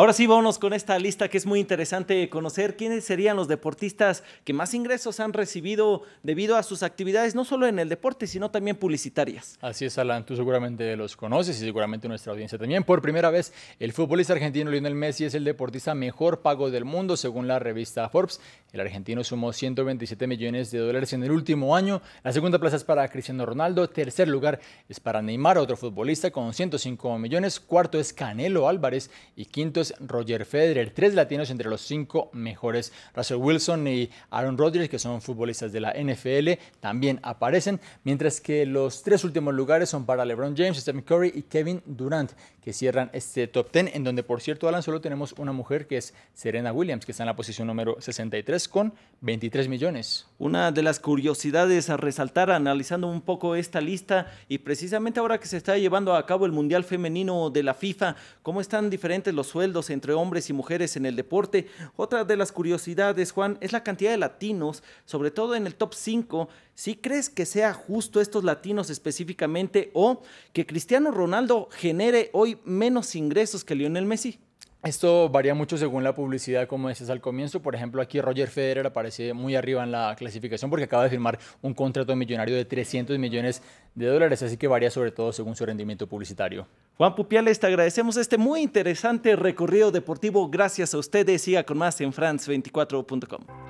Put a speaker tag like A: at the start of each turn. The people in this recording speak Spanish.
A: Ahora sí, vámonos con esta lista que es muy interesante conocer quiénes serían los deportistas que más ingresos han recibido debido a sus actividades, no solo en el deporte, sino también publicitarias. Así
B: es, Alan, tú seguramente los conoces y seguramente nuestra audiencia también. Por primera vez, el futbolista argentino Lionel Messi es el deportista mejor pago del mundo, según la revista Forbes. El argentino sumó 127 millones de dólares en el último año. La segunda plaza es para Cristiano Ronaldo, tercer lugar es para Neymar, otro futbolista con 105 millones, cuarto es Canelo Álvarez y quinto es Roger Federer. Tres latinos entre los cinco mejores. Russell Wilson y Aaron Rodgers, que son futbolistas de la NFL, también aparecen. Mientras que los tres últimos lugares son para LeBron James, Stephen Curry y Kevin Durant, que cierran este top 10. En donde, por cierto, Alan, solo tenemos una mujer que es Serena Williams, que está en la posición número 63 con 23
A: millones. Una de las curiosidades a resaltar analizando un poco esta lista y precisamente ahora que se está llevando a cabo el Mundial Femenino de la FIFA, cómo están diferentes los sueldos entre hombres y mujeres en el deporte. Otra de las curiosidades, Juan, es la cantidad de latinos, sobre todo en el top 5. ¿Sí crees que sea justo estos latinos específicamente o que Cristiano Ronaldo genere hoy menos ingresos que Lionel Messi?
B: Esto varía mucho según la publicidad, como decías al comienzo. Por ejemplo, aquí Roger Federer aparece muy arriba en la clasificación porque acaba de firmar un contrato millonario de 300 millones de dólares, así que varía
A: sobre todo según su rendimiento publicitario. Juan Pupiales, te agradecemos este muy interesante recorrido deportivo. Gracias a ustedes. Siga con más en france24.com.